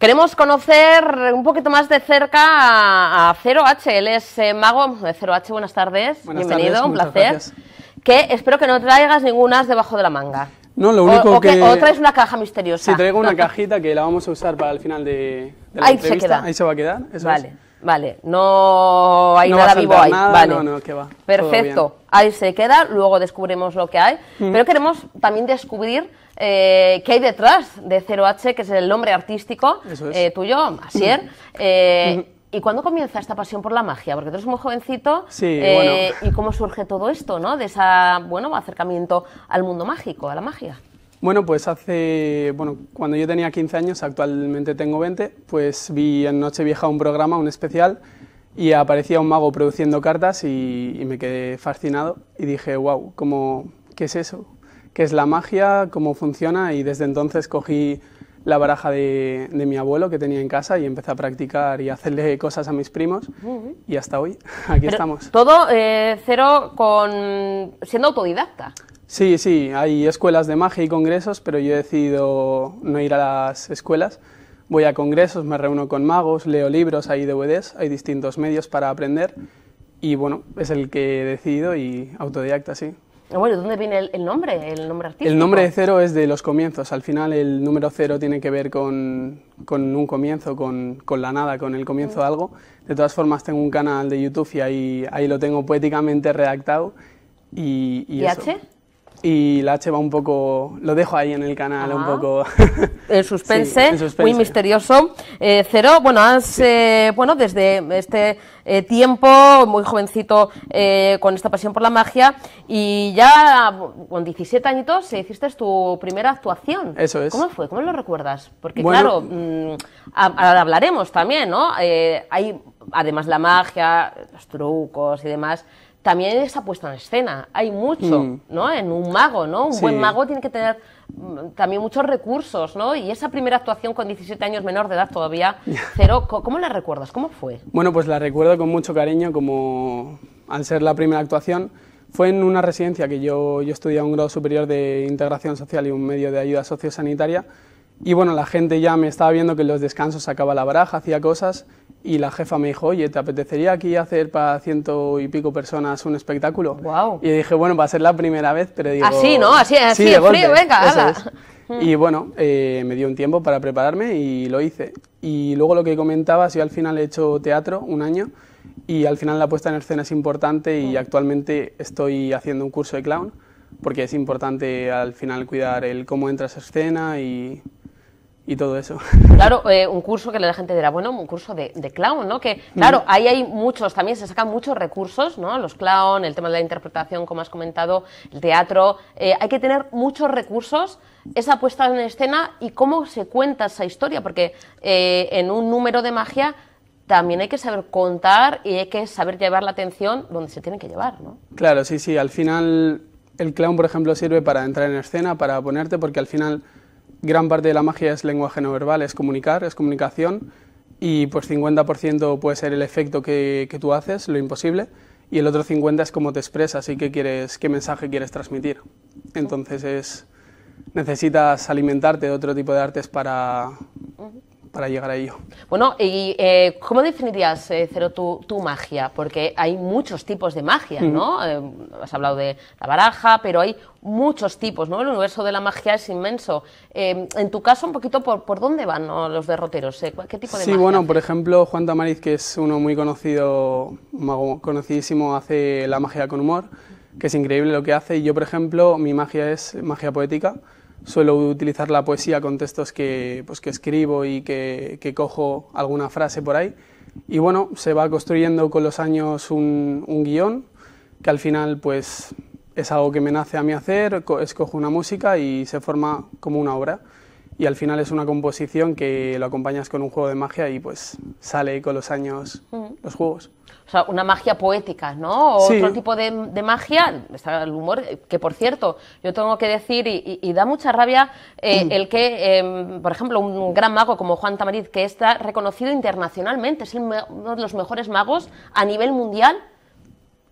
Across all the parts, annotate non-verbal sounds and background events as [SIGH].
Queremos conocer un poquito más de cerca a, 0H. Él es eh, mago de 0H. Buenas tardes. Bienvenido, un placer. Que espero que no traigas ninguna debajo de la manga. No, lo único que... otra es una caja misteriosa. Sí, traigo una [LAUGHS] cajita que la vamos a usar para el final de, la entrevista. Ahí se va a quedar. Eso vale. Vale, no hay nada vivo ahí. vale. Perfecto. Ahí se queda, luego descubrimos lo que hay. Mm. Pero queremos también descubrir eh, qué hay detrás de 0H, que es el nombre artístico eh, tuyo, Asier. Mm. Eh, mm. ¿Y cuándo comienza esta pasión por la magia? Porque tú eres muy jovencito. ¿Y cómo surge todo esto, no? De ese bueno, acercamiento al mundo mágico, a la magia. Bueno, pues hace, bueno, cuando yo tenía 15 años, actualmente tengo 20, pues vi en Nochevieja un programa, un especial, y aparecía un mago produciendo cartas y, me quedé fascinado y dije, wow, ¿cómo, ¿qué es eso? ¿Qué es la magia? ¿Cómo funciona? Y desde entonces cogí la baraja de, mi abuelo que tenía en casa y empecé a practicar y a hacerle cosas a mis primos y hasta hoy [LAUGHS] aquí estamos. Todo eh, cero con siendo autodidacta. Sí, sí, hay escuelas de magia y congresos, pero yo he decidido no ir a las escuelas. Voy a congresos, me reúno con magos, leo libros, hay DVDs, hay distintos medios para aprender y bueno, es el que he decidido y autodidacta, sí. Ah, bueno, ¿dónde viene el, nombre, el nombre artístico? El nombre de cero es de los comienzos. Al final el número cero tiene que ver con, un comienzo, con, la nada, con el comienzo de algo. De todas formas, tengo un canal de YouTube y ahí, ahí lo tengo poéticamente redactado. ¿Y, y, ¿Y H? Y la H va un poco, lo dejo ahí en el canal, un ah. poco... [LAUGHS] En suspense, muy misterioso. Eh, Cero, bueno, has, eh, bueno, desde este eh, tiempo, muy jovencito, con esta pasión por la magia, y ya con 17 añitos hiciste tu primera actuación. Eso es. ¿Cómo fue? ¿Cómo lo recuerdas? Porque claro, mm, ahora hablaremos también, ¿no? hay, además, la magia, los trucos y demás también esa puesta en escena. Hay mucho, mm. ¿no? En un mago, ¿no? Un buen mago tiene que tener mm, también muchos recursos, ¿no? Y esa primera actuación con 17 años menor de edad todavía, [LAUGHS] cero, ¿cómo la recuerdas? ¿Cómo fue? Bueno, pues la recuerdo con mucho cariño, como al ser la primera actuación. Fue en una residencia que yo, yo estudié un grado superior de integración social y un medio de ayuda sociosanitaria. Y bueno, la gente ya me estaba viendo que en los descansos sacaba la baraja, hacía cosas y la jefa me dijo, oye, ¿te apetecería aquí hacer para ciento y pico personas un espectáculo? Y dije, bueno, va a ser la primera vez, pero digo... Así, ¿no? Así, así, sí, venga, Y mm. bueno, eh, me dio un tiempo para prepararme y lo hice. Y luego lo que comentabas, yo al final he hecho teatro un año y al final la puesta en escena es importante y mm. actualmente estoy haciendo un curso de clown porque es importante al final cuidar el cómo entras a escena y y todo eso. [LAUGHS] Claro, eh, un curso que la gente dirá, bueno, un curso de, clown, ¿no? Que, claro, mm. ahí hay muchos, también se sacan muchos recursos, ¿no? Los clown, el tema de la interpretación, como has comentado, el teatro. Eh, hay que tener muchos recursos, esa puesta en escena y cómo se cuenta esa historia, porque eh, en un número de magia también hay que saber contar y hay que saber llevar la atención donde se tiene que llevar, ¿no? Claro, sí, sí. Al final, el clown, por ejemplo, sirve para entrar en escena, para ponerte, porque al final gran parte de la magia es lenguaje no verbal, es comunicar, es comunicación y pues 50% puede ser el efecto que, tú haces, lo imposible, y el otro 50% es cómo te expresas y qué, quieres, qué mensaje quieres transmitir. Entonces necesitas alimentarte de otro tipo de artes para, para llegar a ello. Bueno, ¿y eh, cómo definirías, eh, Cero, tu, magia? Porque hay muchos tipos de magia, ¿no? Eh, has hablado de la baraja, pero hay muchos tipos, ¿no? El universo de la magia es inmenso. en tu caso, un poquito, ¿por, dónde van los derroteros? ¿Qué tipo de sí, magia? bueno, por ejemplo, Juan Tamariz, que es uno muy conocido, conocidísimo, hace la magia con humor, que es increíble lo que hace. Y yo, por ejemplo, mi magia es magia poética suelo utilizar la poesía con textos que, pues, escribo y que, cojo alguna frase por ahí. Y bueno, se va construyendo con los años un, guión que al final pues es algo que me nace a mí hacer, escojo una música y se forma como una obra. Y al final es una composición que lo acompañas con un juego de magia y pues sale con los años mm. los juegos o sea, una magia poética, ¿no? O otro tipo de, magia, está el humor, que por cierto, yo tengo que decir, y, da mucha rabia eh, mm. el que, em, por ejemplo, un gran mago como Juan Tamariz, que está reconocido internacionalmente, es uno de los mejores magos a nivel mundial,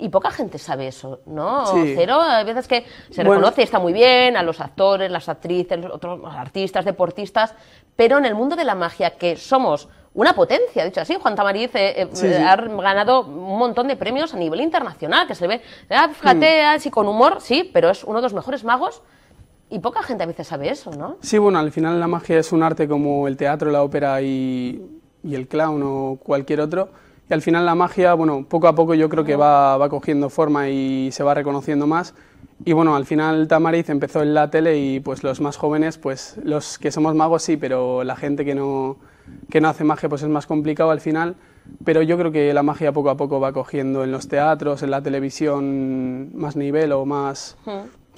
y poca gente sabe eso, ¿no? Cero, hay veces que se reconoce y está muy bien a los actores, las actrices, otros los artistas, deportistas, pero en el mundo de la magia, que somos una potencia, dicho así. Juan Tamariz eh, ha ganado un montón de premios a nivel internacional, que se le ve, ah, fíjate, mm. así ah, con humor, sí, pero es uno de los mejores magos. Y poca gente a veces sabe eso, ¿no? Sí, bueno, al final la magia es un arte como el teatro, la ópera y, el clown o cualquier otro. Y al final la magia, bueno, poco a poco yo creo que va, va, cogiendo forma y se va reconociendo más. Y bueno, al final Tamariz empezó en la tele y pues los más jóvenes, pues los que somos magos sí, pero la gente que no, que no hace magia pues es más complicado al final, pero yo creo que la magia poco a poco va cogiendo en los teatros, en la televisión, más nivel o más...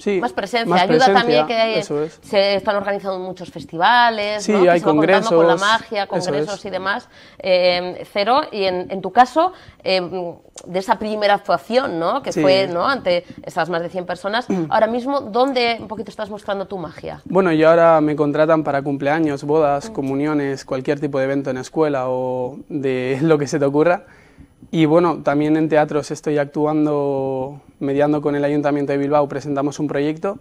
Sí, más presencia, ayuda también que se están organizando muchos festivales, sí, hay congresos, con la magia, congresos y demás. Em, cero, y en, en tu caso, em, de esa primera actuación, ¿no? que fue ¿no? ante esas más de 100 personas, mm. ahora mismo, ¿dónde un poquito estás mostrando tu magia? Bueno, yo ahora me contratan para cumpleaños, bodas, mm. comuniones, cualquier tipo de evento en escuela o de [LAUGHS] lo que se te ocurra. Y bueno, también en teatros estoy actuando, mediando con el Ayuntamiento de Bilbao, presentamos un proyecto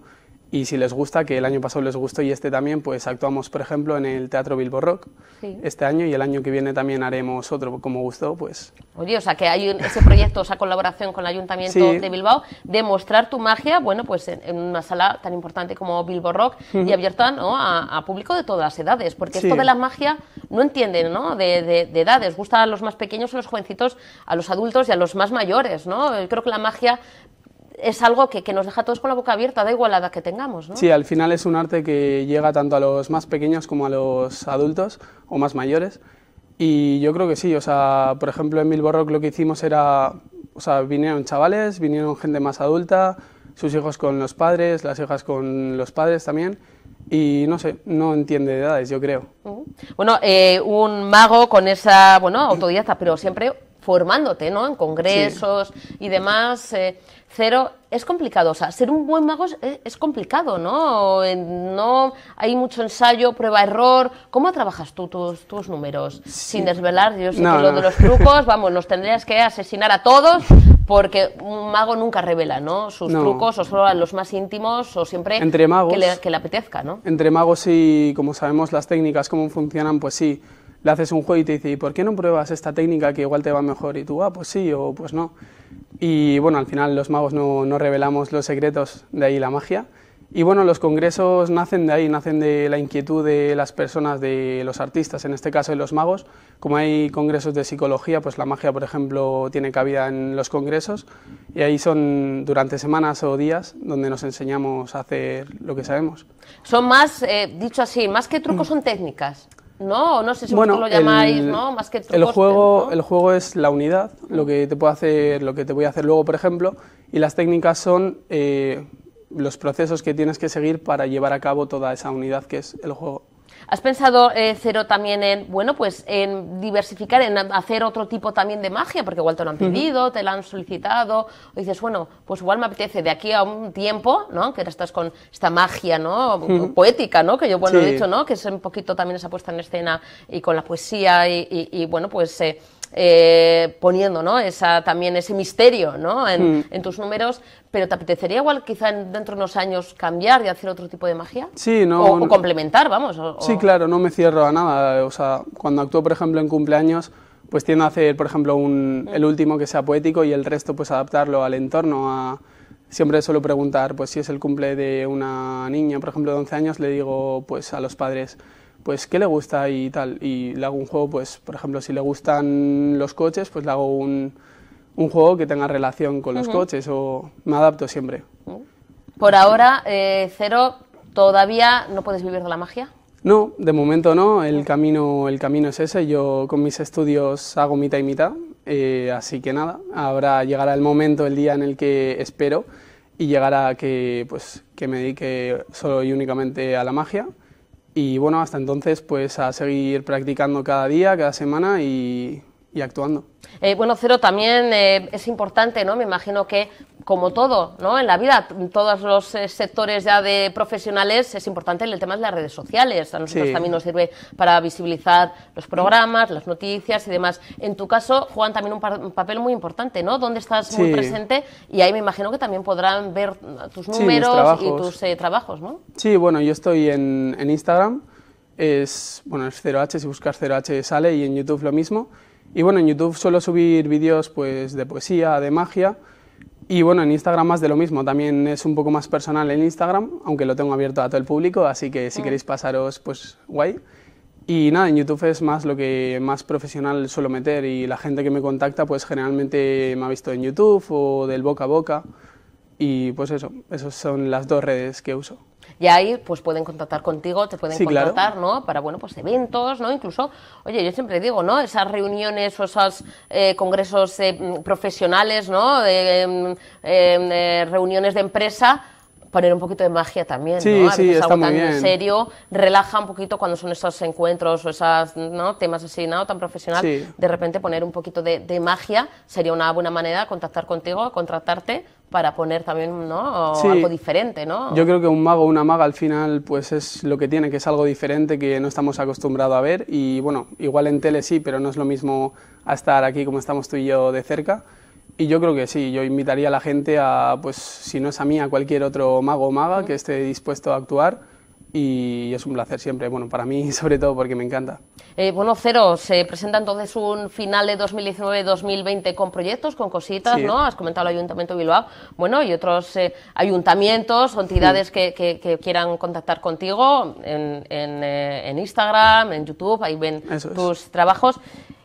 y si les gusta, que el año pasado les gustó y este también, pues actuamos, por ejemplo, en el Teatro Bilbo Rock este año y el año que viene también haremos otro, como gustó, pues... Oye, o sea, que hay ese proyecto, esa colaboración con el Ayuntamiento de Bilbao, de mostrar tu magia, bueno, pues en, una sala tan importante como Bilbo Rock y abierta ¿no? a, público de todas las edades, porque esto de la magia no entienden, ¿no?, de, de, edades, gusta a los más pequeños, a los jovencitos, a los adultos y a los más mayores, ¿no? Creo que la magia es algo que, nos deja todos con la boca abierta, da igual la edad que tengamos. ¿no? Sí, al final es un arte que llega tanto a los más pequeños como a los adultos o más mayores. Y yo creo que sí, o sea, por ejemplo en Milborrock lo que hicimos era, o sea, vinieron chavales, vinieron gente más adulta, sus hijos con los padres, las hijas con los padres también. Y no sé, no entiende de edades, yo creo. Bueno, eh, un mago con esa, bueno, autodidacta, pero siempre formándote, ¿no? En congresos y demás. Eh, cero, es complicado. O sea, ser un buen mago es, eh, complicado, ¿no? No hay mucho ensayo, prueba, error. ¿Cómo trabajas tú tus, números? Sin desvelar, yo sé lo de los [LAUGHS] trucos, vamos, nos tendrías que asesinar a todos porque un mago nunca revela, ¿no? Sus trucos, o solo a los más íntimos, o siempre entre que, le, que, le, apetezca, ¿no? Entre magos y, como sabemos, las técnicas, cómo funcionan, pues sí le haces un juego y te dice, por qué no pruebas esta técnica que igual te va mejor? Y tú, ah, pues sí o pues no. Y bueno, al final los magos no, revelamos los secretos, de ahí la magia. Y bueno, los congresos nacen de ahí, nacen de la inquietud de las personas, de los artistas, en este caso de los magos. Como hay congresos de psicología, pues la magia, por ejemplo, tiene cabida en los congresos y ahí son durante semanas o días donde nos enseñamos a hacer lo que sabemos. Son más, eh, dicho así, más que trucos mm. son técnicas. ¿no? No sé si bueno, lo llamáis, ¿no? el juego, el juego es la unidad, lo que te puedo hacer, lo que te voy a hacer luego, por ejemplo, y las técnicas son eh, los procesos que tienes que seguir para llevar a cabo toda esa unidad que es el juego. ¿Has pensado, eh, Cero, también en, bueno, pues en diversificar, en hacer otro tipo también de magia? Porque igual te lo han pedido, te lo han solicitado, o dices, bueno, pues igual me apetece de aquí a un tiempo, ¿no? Que estás con esta magia, ¿no? Poética, ¿no? Que yo, bueno, he dicho, ¿no? Que es un poquito también esa puesta en escena y con la poesía y, y, y bueno, pues... Eh, eh, poniendo ¿no? Esa, también ese misterio ¿no? en, hmm. tus números, pero ¿te apetecería igual quizá dentro de unos años cambiar y hacer otro tipo de magia? Sí, no. O, complementar, vamos. sí, claro, no me cierro a nada. O sea, cuando actúo, por ejemplo, en cumpleaños, pues tiendo a hacer, por ejemplo, un, el último que sea poético y el resto pues adaptarlo al entorno, a siempre suelo preguntar, pues si es el cumple de una niña, por ejemplo, de 11 años, le digo pues a los padres, pues qué le gusta y tal. Y le hago un juego, pues, por ejemplo, si le gustan los coches, pues le hago un, juego que tenga relación con los coches o me adapto siempre. Por ahora, eh, Cero, ¿todavía no puedes vivir de la magia? No, de momento no, el camino, el camino es ese, yo con mis estudios hago mitad y mitad, eh, así que nada, ahora llegará el momento, el día en el que espero y llegará que, pues, que me dedique solo y únicamente a la magia y bueno, hasta entonces pues a seguir practicando cada día, cada semana y y actuando. Eh, bueno, Cero, también eh, es importante, ¿no? Me imagino que, como todo, ¿no? En la vida, en todos los eh, sectores ya de profesionales, es importante el tema de las redes sociales. A nosotros también nos sirve para visibilizar los programas, las noticias y demás. En tu caso, juegan también un, papel muy importante, ¿no? Donde estás muy presente y ahí me imagino que también podrán ver tus números y tus trabajos, ¿no? Sí, bueno, yo estoy en, Instagram, es, bueno, es 0H, si buscas 0H sale y en YouTube lo mismo. Y bueno, en YouTube suelo subir vídeos pues, de poesía, de magia. Y bueno, en Instagram más de lo mismo, también es un poco más personal en Instagram, aunque lo tengo abierto a todo el público, así que si ah. queréis pasaros, pues guay. Y nada, en YouTube es más lo que más profesional suelo meter y la gente que me contacta pues generalmente me ha visto en YouTube o del boca a boca y pues eso, esas son las dos redes que uso. Y ahí pues pueden contactar contigo, te pueden contactar, ¿no? Para, bueno, pues eventos, ¿no? Incluso, oye, yo siempre digo, ¿no? Esas reuniones o esos eh, congresos eh, profesionales, ¿no? de em, em, eh, reuniones de empresa poner un poquito de magia también, sí, ¿no? A veces algo tan serio relaja un poquito cuando son esos encuentros o esos ¿no? temas así, Tan profesional. De repente poner un poquito de, magia sería una buena manera de contactar contigo, contratarte para poner también ¿no? algo diferente, ¿no? Yo creo que un mago o una maga al final pues es lo que tiene, que es algo diferente que no estamos acostumbrados a ver y bueno, igual en tele sí, pero no es lo mismo estar aquí como estamos tú y yo de cerca. Y yo creo que sí, yo invitaría a la gente a, pues si no es a mí, a cualquier otro mago o maga que esté dispuesto a actuar y es un placer siempre, bueno, para mí [LAUGHS] sobre todo porque me encanta. Eh, bueno, Cero, se presenta entonces un final de 2019-2020 con proyectos, con cositas, ¿no? Has comentado el Ayuntamiento de Bilbao, bueno, y otros eh, ayuntamientos entidades mm. que, quieran contactar contigo en, en, eh, Instagram, en YouTube, ahí ven tus trabajos.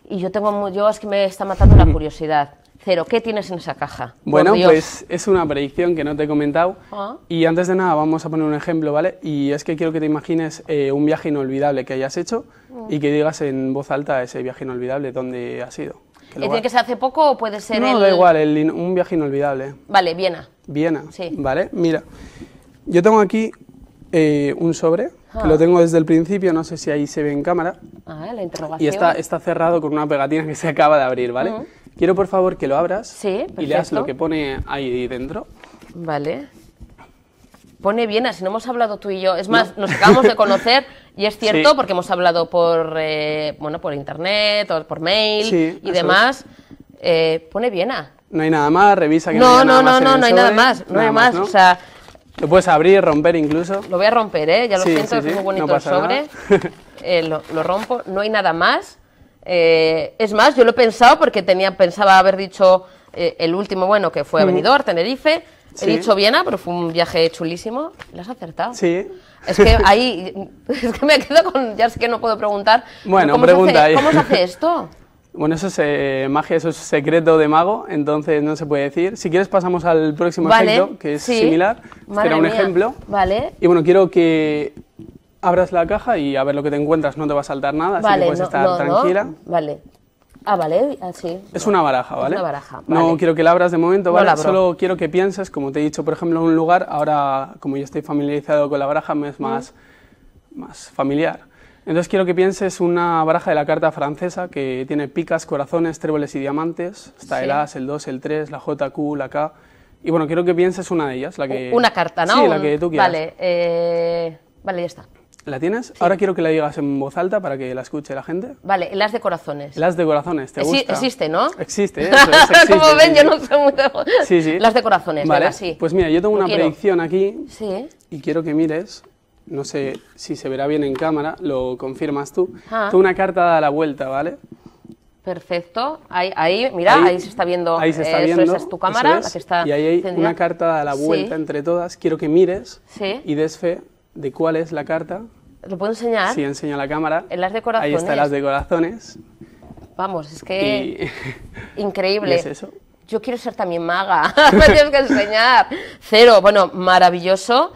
Y yo tengo, yo es que me está matando la curiosidad. ¿qué tienes en esa caja? Bueno, pues es una predicción que no te he comentado. Ah. Y antes de nada, vamos a poner un ejemplo, ¿vale? Y es que quiero que te imagines eh, un viaje inolvidable que hayas hecho mm. y que digas en voz alta ese viaje inolvidable, dónde has sido. ¿Tiene que se hace poco o puede ser.? No, da igual, un viaje inolvidable. Vale, Viena. Viena, sí. Vale, mira. Yo tengo aquí eh, un sobre, que lo ah. tengo desde el principio, no sé si ahí se ve en cámara. Ah, la interrogación. Y está, cerrado con una pegatina que se acaba de abrir, ¿vale? Mm. Quiero por favor que lo abras y leas lo que pone ahí dentro. Vale. Pone bien, si no hemos hablado tú y yo. Es más, nos acabamos de conocer y es [LAUGHS] cierto porque hemos hablado por eh, bueno por internet, o por mail y demás. Eh, pone Viena. No hay nada más, revisa que no, hay nada más. No, no, no, no hay nada ¿eh? más, no hay más. O sea, lo puedes abrir, romper incluso. Lo voy a romper, ¿eh? ya lo siento, es muy bonito el sobre. [LAUGHS] lo, rompo, no hay nada más. Eh, es más, yo lo he pensado porque tenía, pensaba haber dicho eh, el último, bueno, que fue a mm. Tenerife. He dicho Viena, pero fue un viaje chulísimo. Lo has acertado. Sí. Es que [LAUGHS] ahí, es que me quedo con, ya es que no puedo preguntar. Bueno, ¿cómo pregunta ¿Cómo se hace esto? [LAUGHS] Bueno, eso es eh, magia, eso es secreto de mago, entonces no se puede decir. Si quieres pasamos al próximo ejemplo que es similar. era un ejemplo. Vale. Y bueno, quiero que abras la caja y a ver lo que te encuentras, no te va a saltar nada, vale, así que puedes estar tranquila. Vale. Ah, vale, así. es una baraja, ¿vale? Es una baraja. No quiero que la abras de momento, ¿vale? Solo quiero que pienses, como te he dicho, por ejemplo, en un lugar, ahora como yo estoy familiarizado con la baraja, me es mm. más, más familiar. Entonces quiero que pienses una baraja de la carta francesa que tiene picas, corazones, tréboles y diamantes. Está el As, el 2, el 3, la J, Q, la K. Y bueno, quiero que pienses una de ellas, la que... Una carta, ¿no? Sí, la que tú quieras. Vale, eh, vale, ya está. ¿La tienes? Ahora quiero que la digas en voz alta para que la escuche la gente. Vale, las de corazones. Las de corazones, ¿te gusta? Sí, existe, ¿no? Existe, [LAUGHS] eso existe, Como ven, yo no soy muy... Sí, sí. Las de corazones, vale. Pues mira, yo tengo una predicción aquí sí. y quiero que mires, no sé si se verá bien en cámara, lo confirmas tú. Ah. Tú una carta dada a la vuelta, ¿vale? Perfecto. Ahí, mira, ahí, se está viendo. Ahí se está eh, viendo. Esa es tu cámara, Y ahí hay una carta dada a la vuelta entre todas. Quiero que mires y des fe de cuál es la carta. ¿Lo puedo enseñar? Sí, enseño a la cámara. En las de corazones. Ahí está en las de corazones. Vamos, es que [LAUGHS] increíble. ¿Y es eso? Yo quiero ser también maga, [LAUGHS] me tienes que enseñar. Cero, bueno, maravilloso,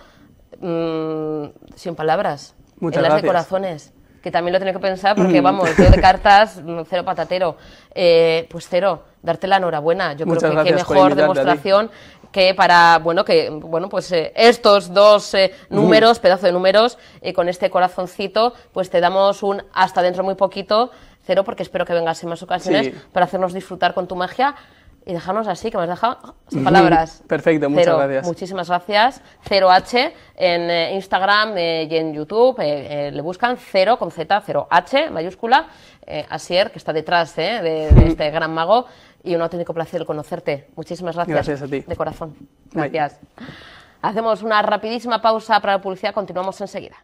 mm, sin palabras. Muchas gracias. las de corazones que también lo tiene que pensar, porque mm. vamos, yo de cartas, mm, cero patatero, eh, pues cero, darte la enhorabuena. Yo creo que qué mejor demostración que para, bueno, que, bueno, pues eh, estos dos eh, mm. números, pedazo de números, con este corazoncito, pues te damos un hasta dentro muy poquito, cero, porque espero que vengas en más ocasiones para hacernos disfrutar con tu magia y dejarnos así, que me has dejado oh, palabras. Perfecto, muchas gracias. Muchísimas gracias. Cero h en eh, Instagram eh, y en YouTube eh, le buscan cero con Z, 0H mayúscula. Asier, que está detrás de, este [LAUGHS] gran mago, y un auténtico placer conocerte. Muchísimas gracias. Gracias a ti. De corazón. Gracias. Hacemos una rapidísima pausa para la publicidad, continuamos enseguida.